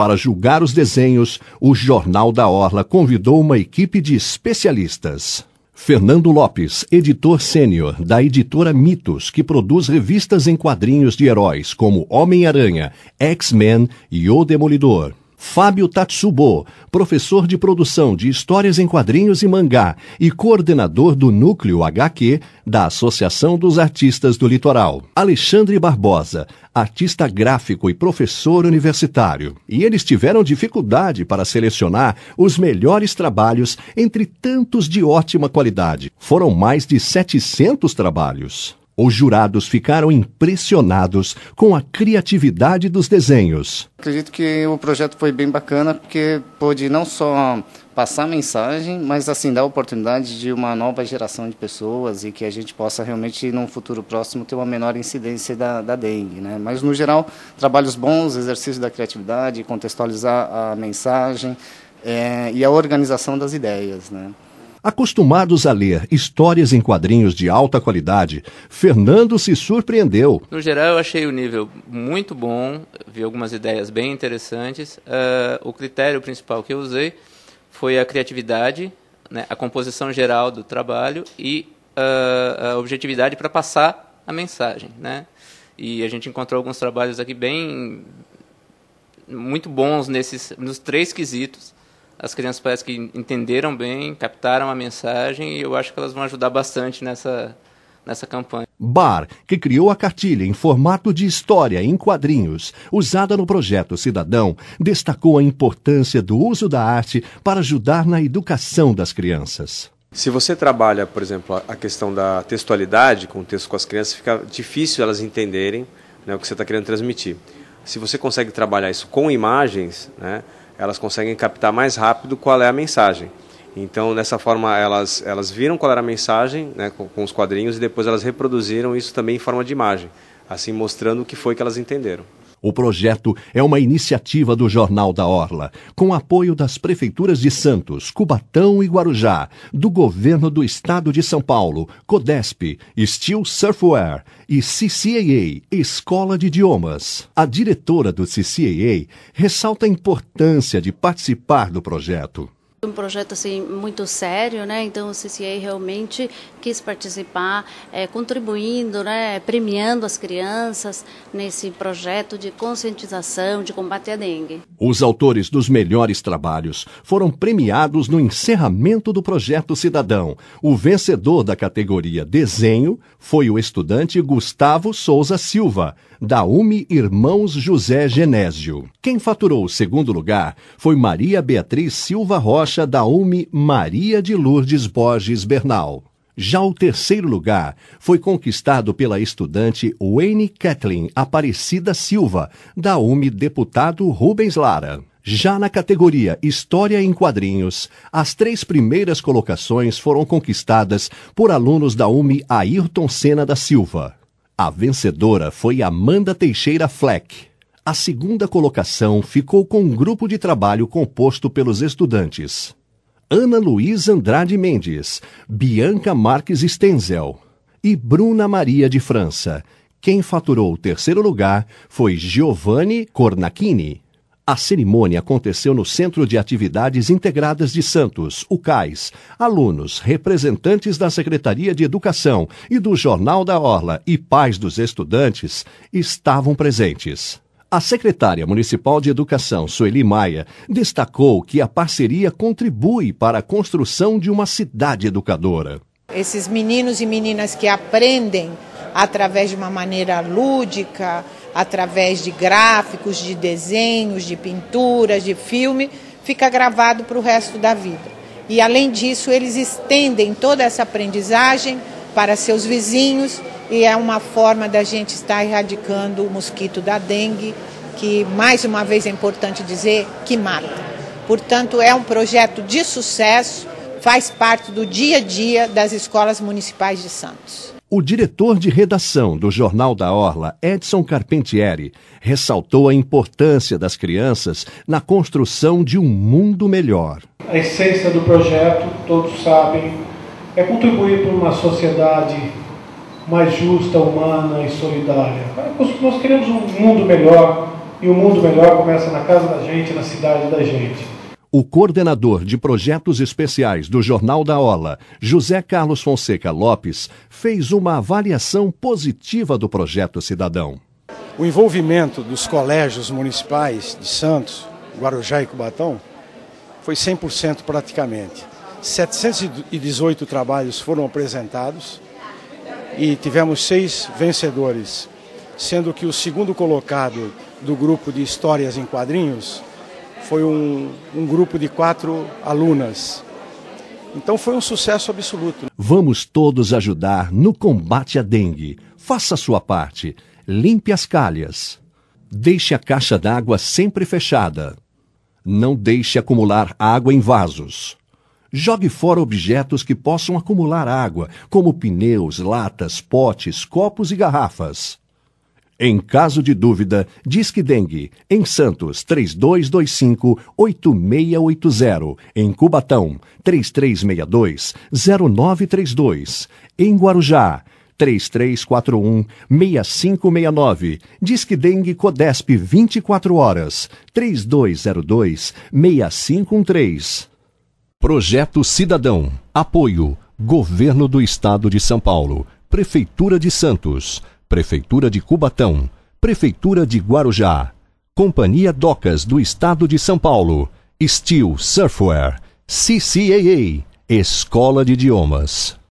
Para julgar os desenhos, o Jornal da Orla convidou uma equipe de especialistas. Fernando Lopes, editor sênior da editora Mitos, que produz revistas em quadrinhos de heróis como Homem-Aranha, X-Men e O Demolidor. Fábio Tatsubo, professor de produção de histórias em quadrinhos e mangá e coordenador do Núcleo HQ da Associação dos Artistas do Litoral. Alexandre Barbosa, artista gráfico e professor universitário, e eles tiveram dificuldade para selecionar os melhores trabalhos entre tantos de ótima qualidade. Foram mais de 700 trabalhos. Os jurados ficaram impressionados com a criatividade dos desenhos. Acredito que o projeto foi bem bacana porque pôde não só passar mensagem, mas assim dar a oportunidade de uma nova geração de pessoas e que a gente possa realmente num futuro próximo ter uma menor incidência da, da dengue, né? Mas no geral trabalhos bons, exercício da criatividade, contextualizar a mensagem é, e a organização das ideias, né? Acostumados a ler histórias em quadrinhos de alta qualidade, Fernando se surpreendeu. No geral, eu achei o nível muito bom, vi algumas ideias bem interessantes. Uh, o critério principal que eu usei foi a criatividade, né, a composição geral do trabalho e uh, a objetividade para passar a mensagem. Né? E a gente encontrou alguns trabalhos aqui bem muito bons nesses, nos três quesitos as crianças parece que entenderam bem, captaram a mensagem e eu acho que elas vão ajudar bastante nessa, nessa campanha. Bar, que criou a cartilha em formato de história em quadrinhos, usada no projeto Cidadão, destacou a importância do uso da arte para ajudar na educação das crianças. Se você trabalha, por exemplo, a questão da textualidade com o texto com as crianças, fica difícil elas entenderem né, o que você está querendo transmitir. Se você consegue trabalhar isso com imagens, né, elas conseguem captar mais rápido qual é a mensagem. Então, dessa forma, elas, elas viram qual era a mensagem né, com, com os quadrinhos e depois elas reproduziram isso também em forma de imagem, assim mostrando o que foi que elas entenderam. O projeto é uma iniciativa do Jornal da Orla, com apoio das prefeituras de Santos, Cubatão e Guarujá, do Governo do Estado de São Paulo, Codesp, Steel Surfware e CCAA, Escola de Idiomas. A diretora do CCAA ressalta a importância de participar do projeto. Um projeto assim muito sério, né? Então o CCA realmente quis participar, é, contribuindo, né? Premiando as crianças nesse projeto de conscientização de combate à dengue. Os autores dos melhores trabalhos foram premiados no encerramento do projeto Cidadão. O vencedor da categoria Desenho foi o estudante Gustavo Souza Silva, da UMI Irmãos José Genésio. Quem faturou o segundo lugar foi Maria Beatriz Silva Rocha faixa da UMI Maria de Lourdes Borges Bernal. Já o terceiro lugar foi conquistado pela estudante Wayne Kathleen Aparecida Silva, da UMI deputado Rubens Lara. Já na categoria História em Quadrinhos, as três primeiras colocações foram conquistadas por alunos da UMI Ayrton Senna da Silva. A vencedora foi Amanda Teixeira Fleck, a segunda colocação ficou com um grupo de trabalho composto pelos estudantes Ana Luiz Andrade Mendes, Bianca Marques Stenzel e Bruna Maria de França. Quem faturou o terceiro lugar foi Giovanni Cornacchini. A cerimônia aconteceu no Centro de Atividades Integradas de Santos, o CAIS. Alunos, representantes da Secretaria de Educação e do Jornal da Orla e pais dos estudantes estavam presentes. A secretária municipal de Educação, Sueli Maia, destacou que a parceria contribui para a construção de uma cidade educadora. Esses meninos e meninas que aprendem através de uma maneira lúdica, através de gráficos, de desenhos, de pinturas, de filme, fica gravado para o resto da vida. E além disso, eles estendem toda essa aprendizagem para seus vizinhos e é uma forma da gente estar erradicando o mosquito da dengue que mais uma vez é importante dizer que mata. Portanto, é um projeto de sucesso, faz parte do dia a dia das escolas municipais de Santos. O diretor de redação do Jornal da Orla, Edson Carpentieri, ressaltou a importância das crianças na construção de um mundo melhor. A essência do projeto, todos sabem, é contribuir para uma sociedade mais justa, humana e solidária. Nós queremos um mundo melhor, e o mundo melhor começa na casa da gente, na cidade da gente. O coordenador de projetos especiais do Jornal da Ola, José Carlos Fonseca Lopes, fez uma avaliação positiva do projeto Cidadão. O envolvimento dos colégios municipais de Santos, Guarujá e Cubatão foi 100% praticamente. 718 trabalhos foram apresentados e tivemos seis vencedores, sendo que o segundo colocado do grupo de Histórias em Quadrinhos foi um, um grupo de quatro alunas. Então foi um sucesso absoluto. Né? Vamos todos ajudar no combate à dengue. Faça a sua parte. Limpe as calhas. Deixe a caixa d'água sempre fechada. Não deixe acumular água em vasos. Jogue fora objetos que possam acumular água, como pneus, latas, potes, copos e garrafas. Em caso de dúvida, Disque Dengue, em Santos, 3225-8680, em Cubatão, 3362-0932, em Guarujá, 3341-6569, Disque Dengue Codesp 24 horas, 3202-6513. Projeto Cidadão, apoio, Governo do Estado de São Paulo, Prefeitura de Santos, Prefeitura de Cubatão, Prefeitura de Guarujá, Companhia Docas do Estado de São Paulo, Steel Surfware, CCAA, Escola de Idiomas.